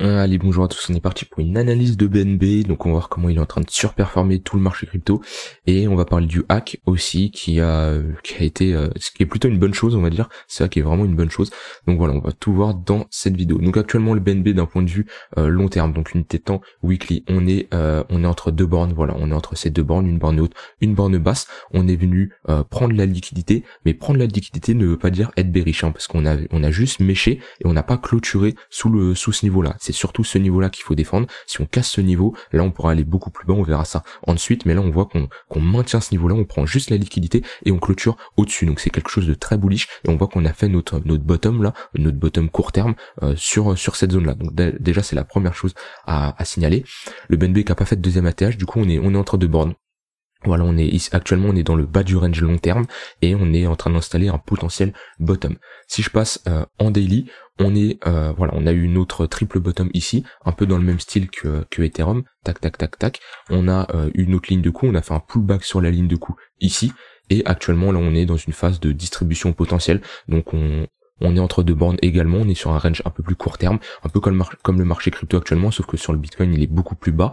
Euh, allez, bonjour à tous, on est parti pour une analyse de BNB, donc on va voir comment il est en train de surperformer tout le marché crypto, et on va parler du hack aussi, qui a, qui a été, euh, ce qui est plutôt une bonne chose, on va dire, c'est ça qui est vraiment une bonne chose, donc voilà, on va tout voir dans cette vidéo. Donc actuellement, le BNB d'un point de vue euh, long terme, donc tête en weekly, on est, on est entre deux bornes, voilà, on est entre ces deux bornes, une borne haute, une borne basse, on est venu prendre la liquidité, mais prendre la liquidité ne veut pas dire être bérichant, hein, parce qu'on a, on a juste méché, et on n'a pas clôturé sous le, sous ce niveau-là c'est surtout ce niveau-là qu'il faut défendre. Si on casse ce niveau, là on pourra aller beaucoup plus bas, on verra ça ensuite. Mais là on voit qu'on maintient ce niveau-là, on prend juste la liquidité et on clôture au-dessus. Donc c'est quelque chose de très bullish et on voit qu'on a fait notre notre bottom là, notre bottom court terme euh, sur sur cette zone-là. Donc déjà c'est la première chose à, signaler. Le BNB qui a pas fait de deuxième ATH, du coup on est on est train de borne voilà, on est actuellement on est dans le bas du range long terme et on est en train d'installer un potentiel bottom. Si je passe euh, en daily, on est euh, voilà, on a eu une autre triple bottom ici, un peu dans le même style que, que Ethereum. Tac tac tac tac. On a eu une autre ligne de coup, on a fait un pullback sur la ligne de coup ici et actuellement là on est dans une phase de distribution potentielle. Donc on, on est entre deux bornes également, on est sur un range un peu plus court terme, un peu comme, le marché crypto actuellement, sauf que sur le Bitcoin il est beaucoup plus bas.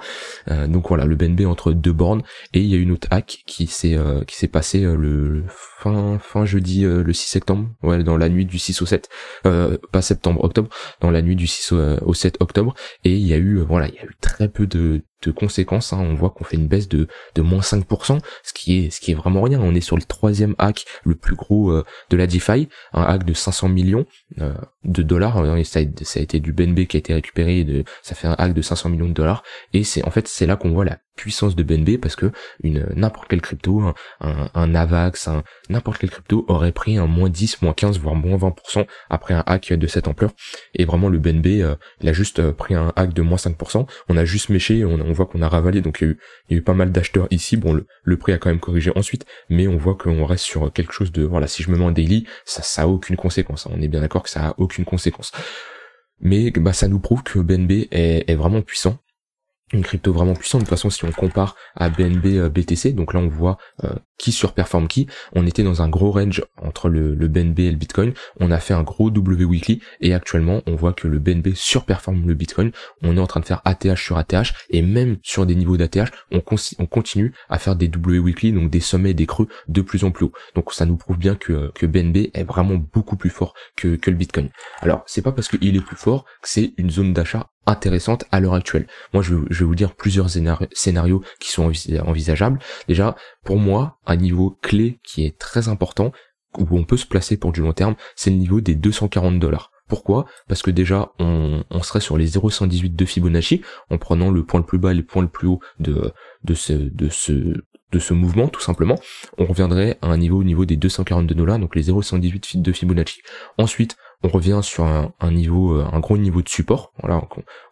Euh, donc voilà, le BNB entre deux bornes et il y a eu une autre hack qui s'est euh, qui s'est passée euh, le fin fin jeudi le 6 septembre, ouais, dans la nuit du 6 au 7, pas septembre octobre, dans la nuit du 6 au 7 octobre et il y a eu voilà, il y a eu très peu de de conséquences. Hein. On voit qu'on fait une baisse de, de moins 5%, ce qui, est, ce qui est vraiment rien. On est sur le troisième hack le plus gros euh, de la DeFi, un hack de 500 millions euh, de dollars. Euh, et ça, a, été du BNB qui a été récupéré, de, ça fait un hack de 500 millions de dollars. Et c'est en fait c'est là qu'on voit la puissance de BNB parce que une n'importe quelle crypto, un, un Avax, n'importe quelle crypto aurait pris un moins 10, moins 15, voire moins 20% après un hack de cette ampleur. Et vraiment le BNB, euh, il a juste euh, pris un hack de moins 5%. On a juste méché, on, voit qu'on a ravalé, donc il y a eu, pas mal d'acheteurs ici. Bon, le, prix a quand même corrigé ensuite, mais on voit qu'on reste sur quelque chose de, voilà, si je me mets en daily, ça, ça a aucune conséquence. Hein. On est bien d'accord que ça a aucune conséquence mais bah, ça nous prouve que BNB est vraiment puissant une crypto vraiment puissante. De toute façon, si on compare à BNB BTC, euh, donc là on voit euh, qui surperforme qui. On était dans un gros range entre le, BNB et le Bitcoin. On a fait un gros W weekly et actuellement on voit que le BNB surperforme le Bitcoin. On est en train de faire ATH sur ATH et même sur des niveaux d'ATH, on, on, continue à faire des W weekly, donc des sommets, des creux de plus en plus haut. Donc ça nous prouve bien que, euh, que BNB est vraiment beaucoup plus fort que, que le Bitcoin. Alors c'est pas parce qu'il est plus fort que c'est une zone d'achat intéressante à l'heure actuelle. Moi, je, vais vous dire plusieurs scénarios qui sont envisageables. Déjà, pour moi, un niveau clé qui est très important, où on peut se placer pour du long terme, c'est le niveau des 240 dollars. Pourquoi Parce que déjà, on, serait sur les 0,118 de Fibonacci, en prenant le point le plus bas et le point le plus haut de, de, ce, de, ce, de ce mouvement, tout simplement. On reviendrait à un niveau au niveau des 242 dollars, donc les 0,118 de Fibonacci. Ensuite, on revient sur un, niveau, euh, un gros niveau de support. Voilà,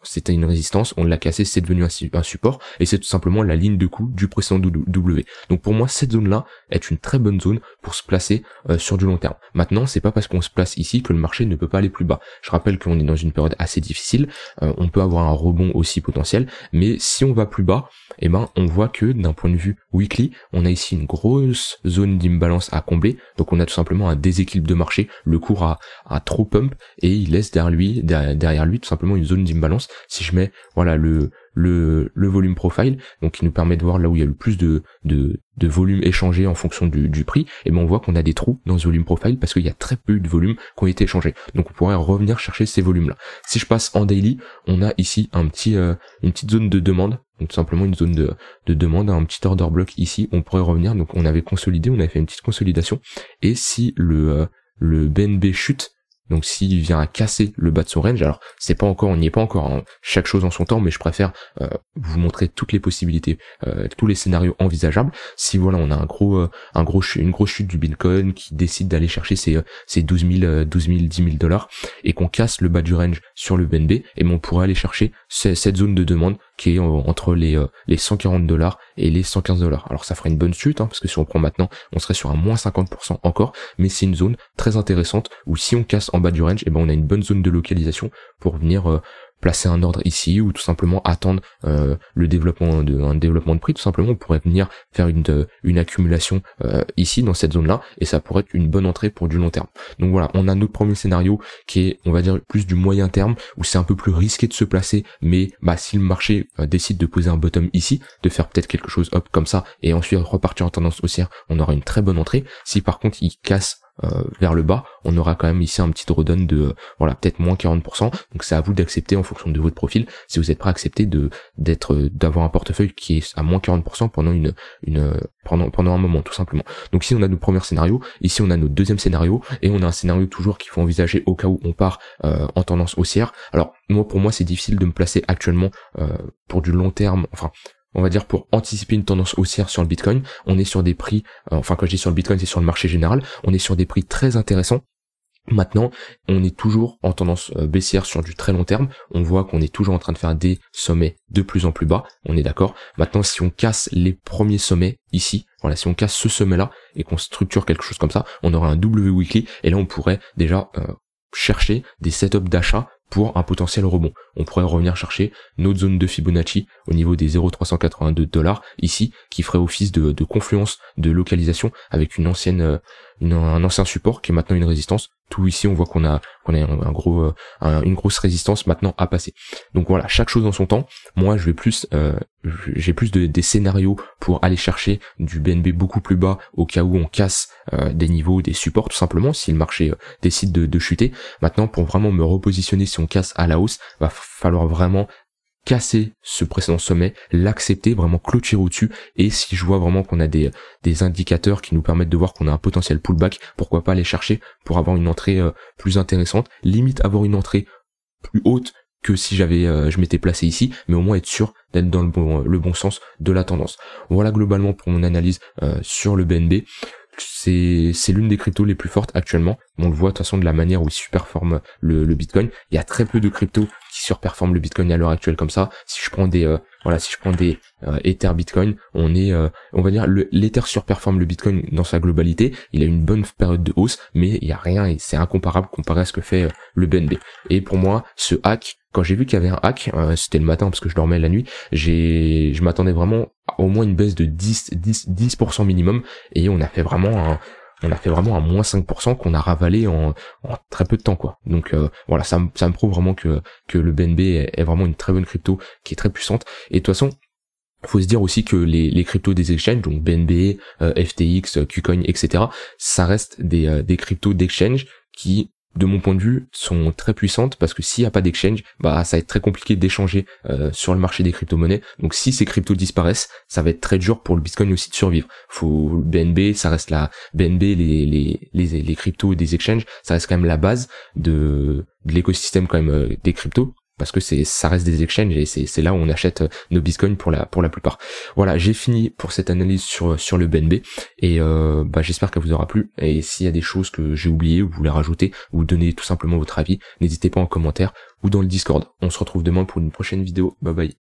c'était une résistance, on l'a cassé, c'est devenu un, support, et c'est tout simplement la ligne de coup du précédent W. Donc pour moi, cette zone-là est une très bonne zone pour se placer euh, sur du long terme. Maintenant, c'est pas parce qu'on se place ici que le marché ne peut pas aller plus bas. Je rappelle qu'on est dans une période assez difficile, euh, on peut avoir un rebond aussi potentiel, mais si on va plus bas, eh ben on voit que d'un point de vue weekly, on a ici une grosse zone d'imbalance à combler, donc on a tout simplement un déséquilibre de marché, le cours a, a trop pump et il laisse derrière lui, derrière, lui tout simplement une zone d'imbalance. Si je mets voilà le, le, le volume profile, donc qui nous permet de voir là où il y a le plus de, de, volume échangé en fonction du, prix, et ben on voit qu'on a des trous dans ce volume profile parce qu'il y a très peu de volume qui ont été échangés. Donc on pourrait revenir chercher ces volumes-là. Si je passe en daily, on a ici un petit, euh, une petite zone de demande donc tout simplement une zone de, demande, un petit order block ici, on pourrait revenir, donc on avait consolidé, on avait fait une petite consolidation, et si le, euh, le BNB chute, donc s'il vient à casser le bas de son range, alors c'est pas encore, on n'y est pas encore, hein. chaque chose en son temps, mais je préfère euh, vous montrer toutes les possibilités, euh, tous les scénarios envisageables. Si voilà, on a un gros, euh, un gros, une grosse chute du Bitcoin qui décide d'aller chercher ses, 12 000, 12 000, 10 000 dollars et qu'on casse le bas du range sur le BNB, et eh ben, on pourrait aller chercher cette zone de demande qui est euh, entre les, euh, les 140 dollars et les 115 dollars. Alors ça ferait une bonne chute, hein, parce que si on prend maintenant, on serait sur un moins 50% encore, mais c'est une zone très intéressante où si on casse en bas du range, et eh ben on a une bonne zone de localisation pour venir euh, placer un ordre ici ou tout simplement attendre euh, le développement de un développement de prix tout simplement on pourrait venir faire une euh, une accumulation euh, ici dans cette zone là et ça pourrait être une bonne entrée pour du long terme donc voilà on a notre premier scénario qui est on va dire plus du moyen terme où c'est un peu plus risqué de se placer mais bah si le marché décide de poser un bottom ici de faire peut-être quelque chose hop comme ça et ensuite repartir en tendance haussière on aura une très bonne entrée si par contre il casse euh, vers le bas, on aura quand même ici un petit drawdown de euh, voilà peut-être moins 40%. Donc c'est à vous d'accepter en fonction de votre profil. Si vous êtes prêt à accepter de d'être euh, d'avoir un portefeuille qui est à moins 40% pendant une une pendant pendant un moment tout simplement. Donc ici on a notre premier scénario, ici on a notre deuxième scénario et on a un scénario toujours qu'il faut envisager au cas où on part en tendance haussière. Alors moi pour moi c'est difficile de me placer actuellement pour du long terme. Enfin on va dire pour anticiper une tendance haussière sur le Bitcoin. On est sur des prix, euh, enfin quand je dis sur le Bitcoin, c'est sur le marché général, on est sur des prix très intéressants. Maintenant, on est toujours en tendance euh, baissière sur du très long terme. On voit qu'on est toujours en train de faire des sommets de plus en plus bas. On est d'accord. Maintenant, si on casse les premiers sommets ici, voilà, si on casse ce sommet-là et qu'on structure quelque chose comme ça, on aura un W weekly et là, on pourrait déjà euh, chercher des setups d'achat pour un potentiel rebond. On pourrait revenir chercher notre zone de Fibonacci au niveau des 0,382 dollars ici, qui ferait office de, confluence, de localisation avec une ancienne, euh, une, un ancien support qui est maintenant une résistance. Tout ici, on voit qu'on a, qu'on a un gros, euh, une grosse résistance maintenant à passer. Donc voilà, chaque chose en son temps. Moi, je vais plus, euh, j'ai plus de, des scénarios pour aller chercher du BNB beaucoup plus bas au cas où on casse des niveaux, des supports tout simplement si le marché décide de, de chuter. Maintenant, pour vraiment me repositionner si on casse à la hausse, va falloir vraiment casser ce précédent sommet, l'accepter, vraiment clôturer au-dessus. Et si je vois vraiment qu'on a des, des indicateurs qui nous permettent de voir qu'on a un potentiel pullback, pourquoi pas aller chercher pour avoir une entrée euh, plus intéressante, limite avoir une entrée plus haute que si j'avais euh, je m'étais placé ici, mais au moins être sûr d'être dans le bon, euh, le bon sens de la tendance. Voilà globalement pour mon analyse sur le BNB c'est l'une des cryptos les plus fortes actuellement. On le voit de toute façon de la manière où il superforme le, Bitcoin. Il y a très peu de cryptos qui surperforment le Bitcoin à l'heure actuelle comme ça. Si je prends des euh, voilà, si je prends des euh, Ether Bitcoin, on est euh, on va dire l'Ether surperforme le Bitcoin dans sa globalité. Il a une bonne période de hausse, mais il y a rien et c'est incomparable comparé à ce que fait le BNB. Et pour moi, ce hack quand j'ai vu qu'il y avait un hack, c'était le matin parce que je dormais la nuit, j'ai, je m'attendais vraiment au moins une baisse de 10, 10, minimum, et on a fait vraiment un, on a fait vraiment un moins 5% qu'on a ravalé en, très peu de temps quoi. Donc euh, voilà, ça, ça, me prouve vraiment que, que le BNB est, vraiment une très bonne crypto qui est très puissante. Et de toute façon, faut se dire aussi que les, les cryptos des exchanges, donc BNB, euh, FTX, Qcoin, etc., ça reste des, euh, des cryptos d'exchange qui de mon point de vue, sont très puissantes parce que s'il n'y a pas d'exchange, bah ça va être très compliqué d'échanger euh, sur le marché des crypto-monnaies. Donc si ces cryptos disparaissent, ça va être très dur pour le Bitcoin aussi de survivre. Faut BNB, ça reste la BNB, les les les, les cryptos des exchanges, ça reste quand même la base de l'écosystème quand même euh, des cryptos parce que c'est ça reste des exchanges et c'est là où on achète euh, nos bitcoins pour la pour la plupart. Voilà, j'ai fini pour cette analyse sur euh, sur le BNB et euh, bah, j'espère qu'elle vous aura plu et s'il y a des choses que j'ai oubliées ou vous voulez rajouter ou donner tout simplement votre avis, n'hésitez pas en commentaire ou dans le Discord. On se retrouve demain pour une prochaine vidéo. Bye bye.